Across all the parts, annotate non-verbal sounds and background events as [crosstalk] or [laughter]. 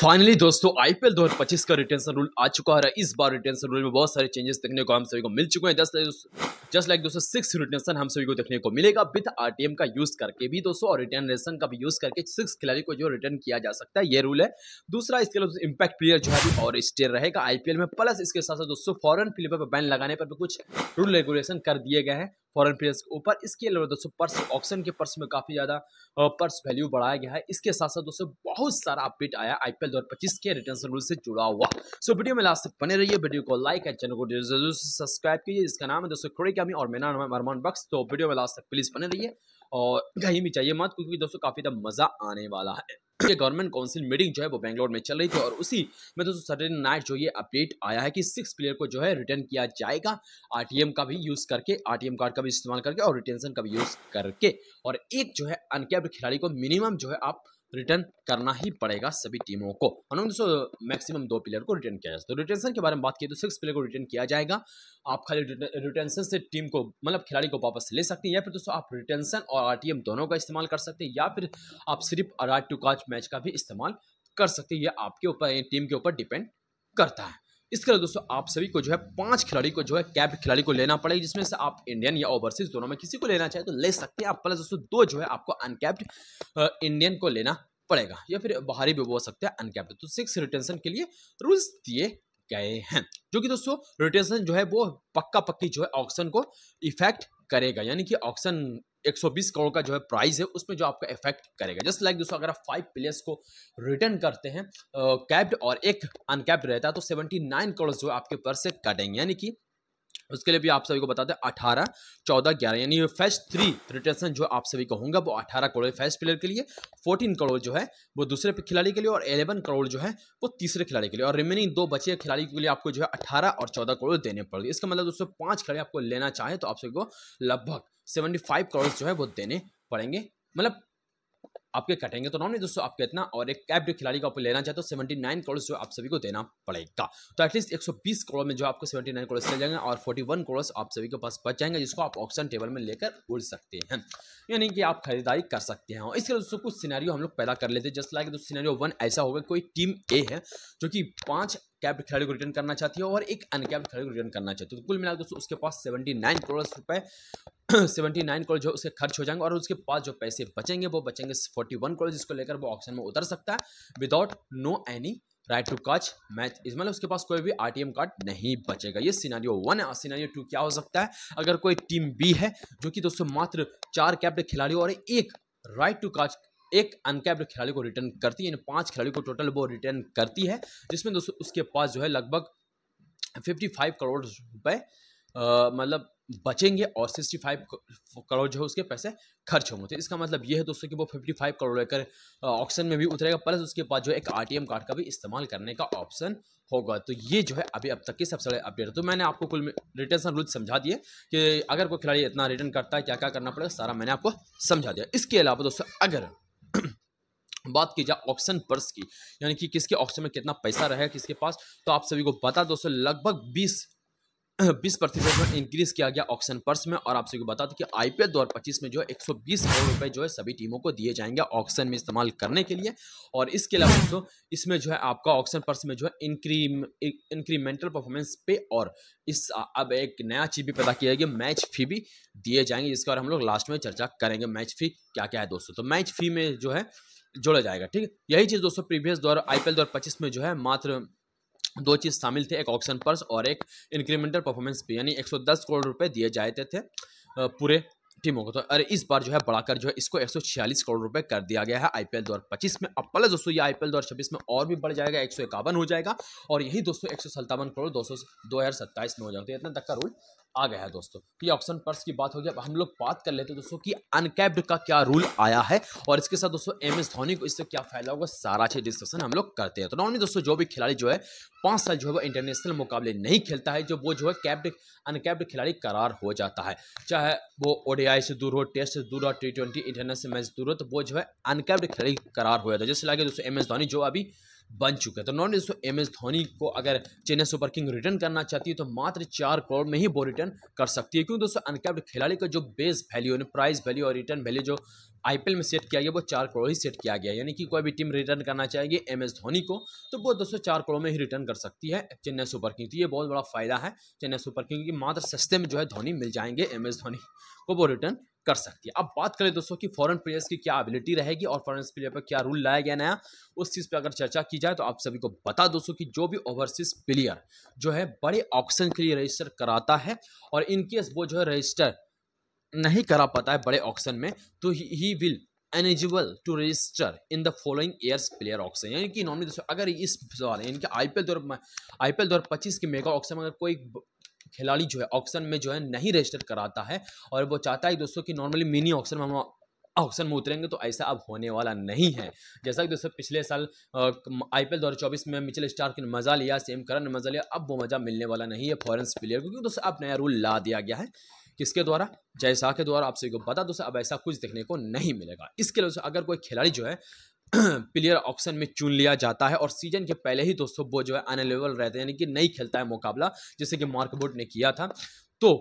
Finally दोस्तों IPL 2025 का retention rule आ चुका है इस बार रिटेंशन रूल में बहुत सारे चेंजेस देखने को हम सभी को मिल चुके हैं जस्ट जस्ट लाइक दोस्तों सिक्स रिटेंशन हम सभी को देखने को मिलेगा विथ आरटीएम का यूज करके भी दोस्तों और रिटर्न का भी यूज करके सिक्स खिलाड़ी को जो रिटर्न किया जा सकता है ये रूल है दूसरा इसके अलावा इम्पैक्ट प्लेयर जो है और स्टेयर रहेगा आईपीएल में प्लस इसके साथ साथ दोस्तों फॉरन प्लेयर पर बैन लगाने पर भी कुछ रूल रेगुलेशन कर दिए गए हैं फॉरन प्लेयर्स के ऊपर इसके अलावा दोस्तों पर्स ऑप्शन के पर्स में काफ़ी ज़्यादा पर्स वैल्यू बढ़ाया गया है इसके साथ साथ दोस्तों बहुत सारा अपडेट आया आई पी एल दो के रिटर्न रूल से जुड़ा हुआ सो वीडियो में लास्ट तक बने रहिए वीडियो को लाइक एंड चैनल को जरूर सब्सक्राइब कीजिए जिसका नाम है दोस्तों खुड़ेकामी और मेरा नाम है अरमान बक्स तो वीडियो में लास्ट तक प्लीज़ बने रहिए और कहीं भी चाहिए मत क्योंकि दोस्तों काफ़ी ज़्यादा मज़ा आने वाला है ये गवर्नमेंट काउंसिल मीटिंग जो है वो बेंगलोर में चल रही थी और उसी में दोस्तों सैटरडे नाइट जो ये अपडेट आया है कि सिक्स प्लेयर को जो है रिटर्न किया जाएगा आरटीएम का भी यूज़ करके आरटीएम कार्ड का भी इस्तेमाल करके और रिटेंशन का भी यूज़ करके और एक जो है अनकैप्ड खिलाड़ी को मिनिमम जो है आप रिटर्न करना ही पड़ेगा सभी टीमों को मैक्सिमम दो प्लेयर को रिटर्न किया जाए तो रिटेंशन के बारे में बात की तो सिक्स प्लेयर को रिटर्न किया जाएगा आप खाली रिटेंशन से टीम को मतलब खिलाड़ी को वापस ले सकते हैं या फिर दोस्तों आप रिटेंशन और आर दोनों का इस्तेमाल कर सकते हैं या फिर आप सिर्फ राइट टू काच मैच का भी इस्तेमाल कर सकते हैं यह आपके ऊपर टीम के ऊपर डिपेंड करता है इसके अलावा दोस्तों आप सभी को जो है पांच खिलाड़ी को जो है कैप खिलाड़ी को लेना पड़ेगा जिसमें से आप इंडियन या ओवरसीज दोनों में किसी को लेना चाहे तो ले सकते हैं आप प्लस दोस्तों दो जो है आपको अनकैप्ड इंडियन को लेना पड़ेगा या फिर बाहरी भी बोल सकते हैं अनकैप्ड तो सिक्स रिटेंशन के लिए रूल्स दिए गए हैं जो कि दोस्तों रिटेंशन जो है वो पक्का पक्की जो है ऑक्शन को इफेक्ट करेगा यानी कि ऑक्शन 120 करोड़ का जो है प्राइस है उसमें जो आपका इफेक्ट करेगा जस्ट लाइक दोस्तों अगर आप फाइव प्लेयर्स को रिटर्न करते हैं कैप्ड और एक अनकैप्ड रहता है तो 79 करोड़ जो आपके ऊपर से कटेंगे यानी कि उसके लिए भी आप सभी को बताते हैं अठारह चौदह ग्यारह यानी फेस्ट थ्री रिटर्सन जो आप सभी को होगा वो अठारह करोड़ फर्स्ट प्लेयर के लिए फोर्टीन करोड़ जो है वो दूसरे खिलाड़ी के लिए और एलेवन करोड़ जो है वो तीसरे खिलाड़ी के लिए और रिमेनिंग दो बचे खिलाड़ी के लिए आपको जो है अठारह और चौदह करोड़ देने पड़ेगी इसका मतलब दोस्तों पाँच खिलाड़ी आपको लेना चाहें तो आप सभी को लगभग सेवेंटी फाइव करोड़ जो है वो देने पड़ेंगे मतलब आपके कटेंगे तो नॉर्मली दोस्तों आपके इतना और एक कैप जो खिलाड़ी का ऊपर लेना चाहते हो तो सेवेंटी नाइन करोड़ जो आप सभी को देना पड़ेगा तो एटलीस्ट एक सौ बीस करोड़ में जो आपको सेवेंटी नाइन करोड़ मिल जाएंगे और फोर्टी वन करोड़ आप सभी के पास बच जाएंगे जिसको आप ऑप्शन टेबल में लेकर उड़ सकते हैं यानी कि आप खरीदारी कर सकते हैं इसके लिए दोस्तों कुछ सिनेरियो हम लोग पैदा कर लेते हैं जस्ट लाइक दोस्तों सीनारियो वन ऐसा होगा कोई टीम ए है जो कि पाँच कैप्ड खिलाड़ी को रिटर्न करना चाहती है और एक अनकैप्ड खिलाड़ी को रिटर्न करना चाहती है तो कुल मिलाकर दोस्तों उसके पास सेवेंटी नाइन करोड़ रुपए [clears throat] सेवेंटी नाइन करोड़ जो उसके खर्च हो जाएंगे और उसके पास जो पैसे बचेंगे वो बचेंगे फोर्टी वन करोड़ जिसको लेकर वो ऑप्शन में उतर सकता है without no any right to catch match इस मतलब उसके पास कोई भी आर टी एम कार्ड नहीं बचेगा ये सीनारियो वन है और सिनारियो टू क्या हो सकता है अगर कोई टीम बी है जो कि दोस्तों मात्र चार कैप्ड खिलाड़ियों और एक राइट टू कच एक अनकैप्ड खिलाड़ी को रिटर्न करती है यानी पांच खिलाड़ी को टोटल वो रिटर्न करती है जिसमें दोस्तों उसके पास जो है लगभग फिफ्टी फाइव करोड़ रुपए मतलब बचेंगे और सिक्सटी फाइव करोड़ जो है उसके पैसे खर्च होंगे तो इसका मतलब ये है दोस्तों कि वो फिफ्टी फाइव करोड़ लेकर ऑप्शन में भी उतरेगा प्लस उसके पास जो एक आरटीएम कार्ड का भी इस्तेमाल करने का ऑप्शन होगा तो ये जो है अभी अब तक की सबसे बड़े अपडेट है तो मैंने आपको कुल रिटर्न रूल समझा दिए कि अगर कोई खिलाड़ी इतना रिटर्न करता है क्या क्या करना पड़ेगा सारा मैंने आपको समझा दिया इसके अलावा दोस्तों अगर [clears throat] बात की जाए ऑप्शन पर्स की यानी कि किसके ऑप्शन में कितना पैसा रहेगा किसके पास तो आप सभी को बता दोस्तों लगभग बीस [clears throat] बीस प्रतिशत में इंक्रीज किया गया ऑक्शन पर्स में और आपसे बता दें कि आईपीएल दो पच्चीस में जो है बीस करोड़ रुपए जो है सभी टीमों को दिए जाएंगे ऑक्शन में इस्तेमाल करने के लिए और इसके अलावा दोस्तों इसमें जो है आपका ऑक्शन पर्स में जो है इंक्री इंक्रीमेंटल परफॉर्मेंस पे और इस अब एक नया चीज भी पैदा किया गया मैच फी भी दिए जाएंगे जिसके बारे हम लोग लास्ट में चर्चा करेंगे मैच फी क्या क्या है दोस्तों तो मैच फी में जो है जोड़ा जाएगा ठीक है यही चीज़ दोस्तों प्रीवियस दौर आईपीएल दौर पच्चीस में जो है मात्र दो चीज़ शामिल थे एक ऑक्शन पर्स और एक इंक्रीमेंटल परफॉर्मेंस पे यानी 110 करोड़ रुपए दिए जाते थे पूरे टीमों को तो अरे इस बार जो है बढ़ाकर जो है इसको 146 करोड़ रुपए कर दिया गया है आईपीएल दो पच्चीस में अब प्लस दोस्तों ये आईपीएल दो छब्बीस में और भी बढ़ जाएगा एक हो जाएगा और यही दोस्तों एक करोड़ दो सौ दो हज़ार सत्ताईस में हो जाएगा तो इतना तक का रूल आ गया है दोस्तों तो ये ऑक्शन पर्स की बात हो गई अब हम लोग बात कर लेते हैं दोस्तों कि अनकैप्ड का क्या रूल आया है और इसके साथ दोस्तों एम एस धोनी को इससे क्या फायदा होगा सारा चीज डिस्कशन हम लोग करते हैं तो नॉर्मली दोस्तों जो भी खिलाड़ी जो है पाँच साल जो है वो इंटरनेशनल मुकाबले नहीं खेलता है जो वो जो है कैप्ड अनकैप्ड खिलाड़ी करार हो जाता है चाहे वो ओडीआई से दूर हो टेस्ट से दूर हो टी ट्वेंटी इंटरनेशनल मैच दूर हो तो वो जो है अनकैप्ड खिलाड़ी करार हो जाता है जैसे लगे दोस्तों एम एस धोनी जो अभी बन चुके हैं तो नॉन एम एस धोनी को अगर चेन्नई सुपर किंग रिटर्न करना चाहती है तो मात्र चार करोड़ में ही वो रिटर्न कर सकती है क्योंकि दोस्तों अनकैप्ड खिलाड़ी का जो बेस वैल्यू यानी प्राइस वैल्यू और रिटर्न वैल्यू जो आईपीएल में सेट किया गया वो चार करोड़ ही सेट किया गया यानी कि कोई भी टीम रिटर्न करना चाहेगी एम एस धोनी को तो वो दोस्तों चार करोड़ में ही रिटर्न कर सकती है चेन्नई सुपर किंग तो ये बहुत बड़ा फायदा है चेन्नई सुपर किंग की मात्र सस्ते में जो है धोनी मिल जाएंगे एम एस धोनी को वो रिटर्न कर सकती है अब बात करें दोस्तों कि फॉरेन प्लेयर्स की क्या एबिलिटी रहेगी और फॉरेन प्लेयर पर क्या रूल लाया गया नया उस चीज़ पर अगर चर्चा की जाए तो आप सभी को बता दोस्तों कि जो भी ओवरसीज प्लेयर जो है बड़े ऑक्शन के लिए रजिस्टर कराता है और इनकेस वो जो है रजिस्टर नहीं करा पाता है बड़े ऑक्शन में तो ही will eligible to register in the following years player auction यानी कि नॉर्मली दोस्तों अगर इस सवाल यानी कि आई पी एल दो आई पी एल दो हज़ार पच्चीस के मेगा ऑक्शन में अगर कोई खिलाड़ी जो है ऑक्शन में जो है नहीं रजिस्टर कराता है और वो चाहता है दोस्तों कि नॉर्मली मिनी ऑक्शन में हम ऑक्शन में उतरेंगे तो ऐसा अब होने वाला नहीं है जैसा कि दोस्तों पिछले साल आई पी एल में मिचल स्टार की मजा लिया सेम करण ने मजा लिया अब वो मजा मिलने वाला नहीं है फॉरन प्लेयर को क्योंकि दोस्तों अब नया रूल ला दिया गया है किसके द्वारा जैसा के द्वारा आप सभी को पता दोस्तों अब ऐसा कुछ देखने को नहीं मिलेगा इसके लिए अगर कोई खिलाड़ी जो है प्लेयर [clears throat] ऑप्शन में चुन लिया जाता है और सीजन के पहले ही दोस्तों वो जो है अनलेबल रहते हैं यानी कि नहीं खेलता है मुकाबला जैसे कि मार्क बोर्ड ने किया था तो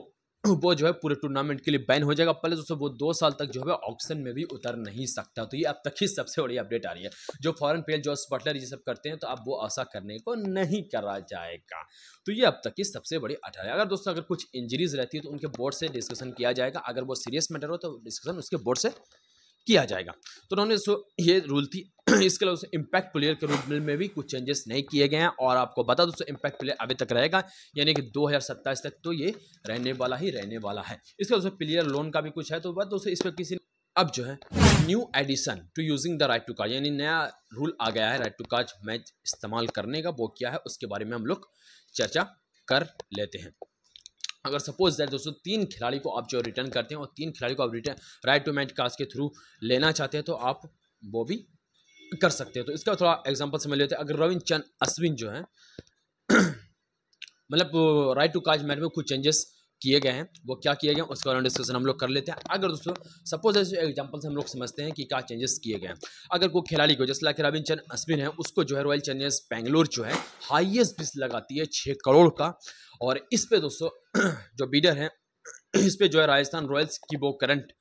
[clears throat] वो जो है पूरे टूर्नामेंट के लिए बैन हो जाएगा पहले दोस्तों वो दो साल तक जो है ऑक्शन में भी उतर नहीं सकता तो ये अब तक ही सबसे बड़ी अपडेट आ रही है जो फॉरन प्लेयर जो बटलर ये सब करते हैं तो अब वो ऐसा करने को नहीं करा जाएगा तो ये अब तक की सबसे बड़ी अठारह अगर दोस्तों अगर कुछ इंजरीज रहती है तो उनके बोर्ड से डिस्कशन किया जाएगा अगर वो सीरियस मैटर हो तो डिस्कशन उसके बोर्ड से किया जाएगा तो उन्होंने सो ये रूल थी [clears throat] इसके अलावा इम्पैक्ट प्लेयर के रूल में भी कुछ चेंजेस नहीं किए गए हैं और आपको बता दोस्तों इम्पैक्ट प्लेयर अभी तक रहेगा यानी कि दो तक तो ये रहने वाला ही रहने वाला है इसके अलावा प्लेयर लोन का भी कुछ है तो बता दोस्तों इस पर किसी अब जो है new edition to using the right to card यानी नया रूल आ गया है राइट टू कार्ड मैच इस्तेमाल करने का वो क्या है उसके बारे में हम लोग चर्चा कर लेते हैं अगर सपोज दैट दोस्तों तीन खिलाड़ी को आप जो रिटर्न करते हैं और तीन खिलाड़ी को आप return right to match cast के थ्रू लेना चाहते हैं तो आप वो भी कर सकते हैं तो इसका थोड़ा एग्जांपल समझ लेते हैं अगर रविंद्र चंद अश्विन जो है [clears throat] मतलब राइट टू कास्ट मैच में कुछ चेंजेस किए गए हैं वो क्या किए गए हैं उसके बारे में डिस्कशन हम लोग कर लेते हैं अगर दोस्तों सपोज ऐसे एग्जांपल से हम लोग समझते हैं कि क्या चेंजेस किए गए हैं अगर कोई खिलाड़ी को जैसे लाख चंद अश्विन है उसको जो है रॉयल चैलेंजर्स बेंगलोर जो है हाइएस्ट फीस लगाती है छः करोड़ का और इस पर दोस्तों [clears throat] जो बीडर हैं [clears throat] इस पर जो है राजस्थान रॉयल्स की वो करंट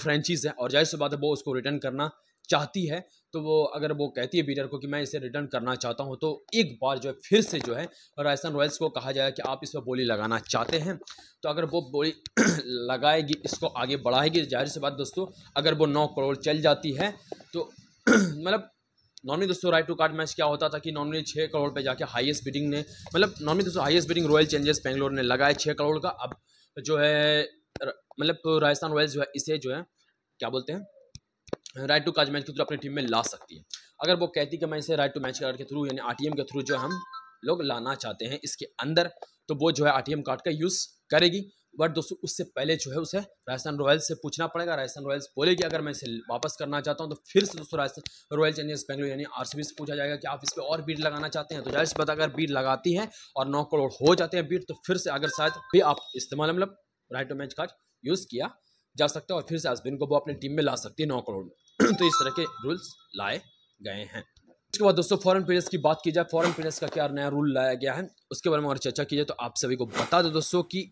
फ्रेंचीज़ है और जाहिर सी बात है वो उसको रिटर्न करना चाहती है तो वो अगर वो कहती है बीटर को कि मैं इसे रिटर्न करना चाहता हूँ तो एक बार जो है फिर से जो है राजस्थान रॉयल्स को कहा जाएगा कि आप इस पर बोली लगाना चाहते हैं तो अगर वो बोली [clears throat] लगाएगी इसको आगे बढ़ाएगी जाहिर सी बात दोस्तों अगर वो नौ करोड़ चल जाती है तो [clears throat] मतलब नॉर्मली दोस्तों राइट टू कार्ड मैच क्या होता था कि नॉर्मली छः करोड़ पे जाके हाईएस्ट बिडिंग ने मतलब नॉर्मली दोस्तों highest bidding royal challengers Bangalore ने लगाया छः करोड़ का अब जो है मतलब राजस्थान रॉयल्स जो है इसे जो है क्या बोलते हैं राइट टू काज मैच के थ्रू अपनी टीम में ला सकती है अगर वो कहती कि मैं इसे राइट टू मैच कार्ड के थ्रू यानी आर के थ्रू जो हम लोग लाना चाहते हैं इसके अंदर तो वो जो है आर कार्ड का यूज़ करेगी बट दोस्तों उससे पहले जो है उसे राजस्थान रॉयल्स से पूछना पड़ेगा राजस्थान रॉयल्स बोलेगी अगर मैं इसे वापस करना चाहता हूँ तो फिर से दोस्तों राजस्थान रॉयल चैलेंजर्स बैंगलोर यानी आर से पूछा जाएगा कि आप इस पर और बीट लगाना चाहते हैं तो जाहिर सी बात अगर बीट लगाती है और नौ करोड़ हो जाते हैं बीट तो फिर से अगर शायद भी आप इस्तेमाल मतलब right to match card use किया जा सकता है और फिर से आजमिन को वो अपनी टीम में ला सकती है नौ करोड़ में [clears throat] तो इस तरह के रूल्स लाए गए हैं उसके बाद दोस्तों फॉरेन प्लेयर्स की बात की जाए फॉरेन प्लेयर्स का क्या नया रूल लाया गया है उसके बारे में और चर्चा की जाए तो आप सभी को बता दो दोस्तों कि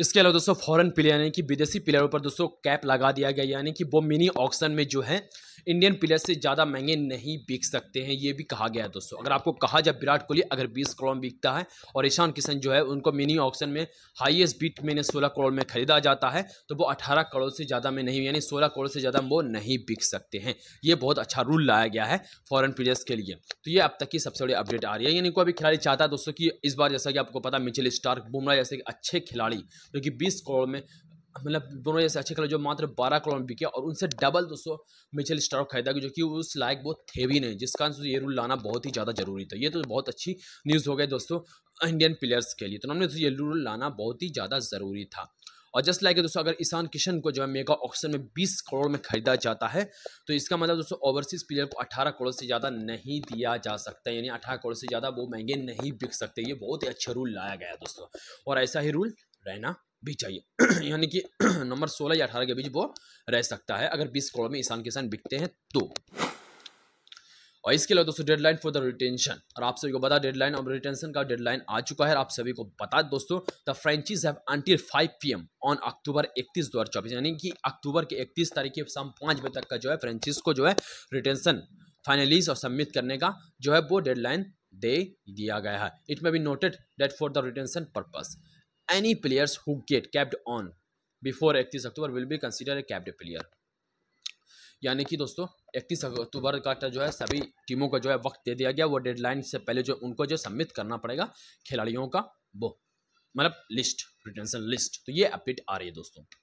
इसके अलावा दोस्तों फॉरेन प्लेयर यानी कि विदेशी प्लेयरों पर दोस्तों कैप लगा दिया गया यानी कि वो मिनी ऑक्शन में जो है इंडियन प्लेयर से ज़्यादा महंगे नहीं बिक सकते हैं ये भी कहा गया है दोस्तों अगर आपको कहा जाए विराट कोहली अगर 20 करोड़ में बिकता है और ईशान किशन जो है उनको मिनी ऑक्शन में हाइएस्ट बीट मैंने सोलह करोड़ में खरीदा जाता है तो वो अठारह करोड़ से ज़्यादा में नहीं यानी सोलह करोड़ से ज़्यादा वो नहीं बिक सकते हैं ये बहुत अच्छा रूल लाया गया है फॉरन प्लेयर्स के लिए तो ये अब तक की सबसे बड़ी अपडेट आ रही है यानी कोई भी खिलाड़ी चाहता है दोस्तों की इस बार जैसा कि आपको पता मिचिल स्टार्क बुमरा जैसे अच्छे खिलाड़ी जो कि बीस करोड़ में मतलब दोनों जैसे अच्छे खेल जो मात्र बारह करोड़ में बिके और उनसे डबल दोस्तों मिचल स्टार खरीदा जो कि उस लायक वो थे भी नहीं जिस कारण ये रूल लाना बहुत ही ज़्यादा जरूरी था ये तो बहुत अच्छी न्यूज़ हो गई दोस्तों इंडियन प्लेयर्स के लिए तो हमने तो ये रूल लाना बहुत ही ज़्यादा ज़रूरी था और जस्ट लाइक दोस्तों अगर ईशान किशन को जो है मेगा ऑक्शन में 20 करोड़ में खरीदा जाता है तो इसका मतलब दोस्तों ओवरसीज प्लेयर को 18 करोड़ से ज़्यादा नहीं दिया जा सकता यानी 18 करोड़ से ज़्यादा वो महंगे नहीं बिक सकते ये बहुत ही अच्छा रूल लाया गया दोस्तों और ऐसा ही रूल रहना भी चाहिए [clears throat] यानी कि [clears throat] नंबर सोलह या अठारह के बीच वो रह सकता है अगर बीस करोड़ में ईशान किसान बिकते हैं तो और इसके अलावा दोस्तों डेडलाइन फॉर द रिटेंशन और आप सभी को बता डेडलाइन और रिटेंशन का डेडलाइन आ चुका है आप सभी को बता दोस्तों the franchise have until 5 PM on October 31 दो यानी कि अक्टूबर के 31 तारीख के शाम पाँच बजे तक का जो है फ्रेंचीज को जो है रिटेंशन फाइनलीज और सबमिट करने का जो है वो डेडलाइन दे दिया गया है it may be noted date for the retention purpose any players who get capped on before इकतीस अक्टूबर will be considered a capped player. यानी कि दोस्तों इकतीस अक्टूबर का तो जो है सभी टीमों का जो है वक्त दे दिया गया वो डेडलाइन से पहले जो उनको जो सबमिट करना पड़ेगा खिलाड़ियों का वो मतलब लिस्ट प्रिटेंशन लिस्ट तो ये अपडेट आ रही है दोस्तों